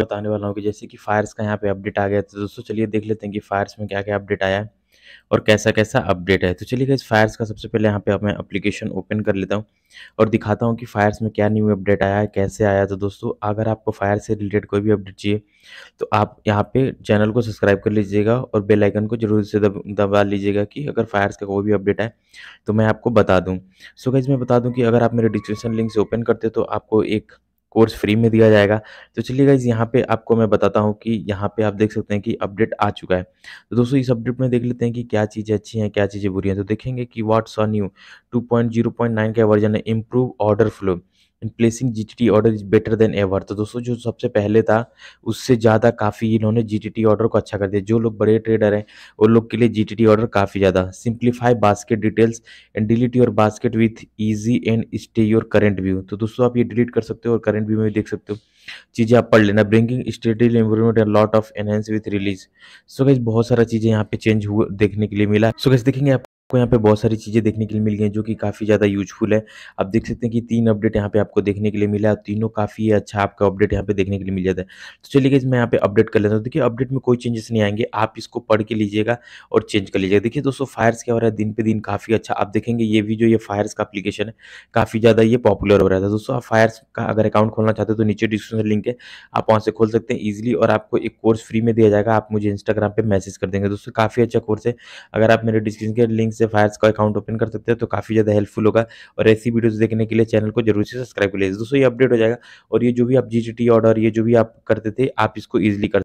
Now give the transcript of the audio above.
बताने वाला हूँ कि जैसे कि फायर्स का यहाँ पे अपडेट आ गया तो दोस्तों चलिए देख लेते हैं कि फायर्स में क्या क्या अपडेट आया है और कैसा कैसा अपडेट है तो चलिए इस फायर्स का सबसे पहले यहाँ पे मैं अप्लीकेशन ओपन कर लेता हूँ और दिखाता हूँ कि फायर्स में क्या न्यू अपडेट आया है कैसे आया तो दोस्तों अगर आपको फायर से रिलेटेड कोई भी अपडेट चाहिए तो आप यहाँ पे चैनल को सब्सक्राइब कर लीजिएगा और बेल आइकन को जरूर से दब, दबा लीजिएगा कि अगर फायर्स का कोई भी अपडेट आए तो मैं आपको बता दूँ सो so, मैं बता दूँ कि अगर आप मेरे डिस्क्रिप्शन लिंक से ओपन करते तो आपको एक कोर्स फ्री में दिया जाएगा तो चलिए गाइज यहाँ पे आपको मैं बताता हूँ कि यहाँ पे आप देख सकते हैं कि अपडेट आ चुका है तो दोस्तों इस अपडेट में देख लेते हैं कि क्या चीज़ें अच्छी हैं क्या चीज़ें बुरी हैं तो देखेंगे कि व्हाट्स आर न्यू 2.0.9 का वर्जन है improve order flow and placing GTT order is better than ever तो दोस्तों जो सबसे पहले था उससे ज़्यादा काफ़ी इन्होंने जीटीटी ऑर्डर को अच्छा कर दिया जो लोग बड़े ट्रेडर हैं उन लोग के लिए जीटीटी ऑर्डर काफ़ी ज़्यादा simplify basket details and delete your basket with easy and stay your current view तो दोस्तों आप ये डिलीट कर सकते हो और करेंट व्यू में भी देख सकते हो चीज़ें आप पढ़ लेना bringing stable improvement and lot of enhance with release so guys बहुत सारा चीज़ें यहाँ पे चेंज हुआ देखने के लिए मिला सो गैस देखेंगे आप आपको यहाँ पे बहुत सारी चीज़ें देखने के लिए मिल गई जो कि काफ़ी ज़्यादा यूजफुल है आप देख सकते हैं कि तीन अपडेट यहाँ पे आपको देखने के लिए मिला है तीनों काफ़ी अच्छा आपका अपडेट यहाँ पे देखने के लिए मिल जाता है तो चलिए मैं यहाँ पे अपडेट कर लेता हूँ देखिए अपडेट में कोई चेंजेस नहीं आएंगे आप इसको पढ़ के लीजिएगा और चेंज कर लीजिएगा देखिए दोस्तों फायर्स क्या हो रहा है दिन पे दिन काफ़ी अच्छा आप देखेंगे ये भी जो ये फायर्स का अपलीकेशन है काफ़ी ज़्यादा ये पॉपुलर हो रहा था दोस्तों आप फायर्स का अगर अकाउंट खोलना चाहते हो तो नीचे डिस्क्रिप्शन लिंक है आप वहाँ से खोल सकते हैं ईजिली और आपको एक कोर्स फ्री में दिया जाएगा आप मुझे इंस्टाग्राम पर मैसेज कर देंगे दोस्तों काफ़ी अच्छा कोर्स है अगर आप मेरे डिस्क्रिप्शन के लिंक से फायर्स का अकाउंट ओपन कर सकते हैं तो काफ़ी ज़्यादा हेल्पफुल होगा और ऐसी वीडियोज़ देखने के लिए चैनल को जरूर से सब्सक्राइब कर लीजिए दोस्तों ये अपडेट हो जाएगा और ये जो भी आप जी ऑर्डर ये जो भी आप करते थे आप इसको ईजिली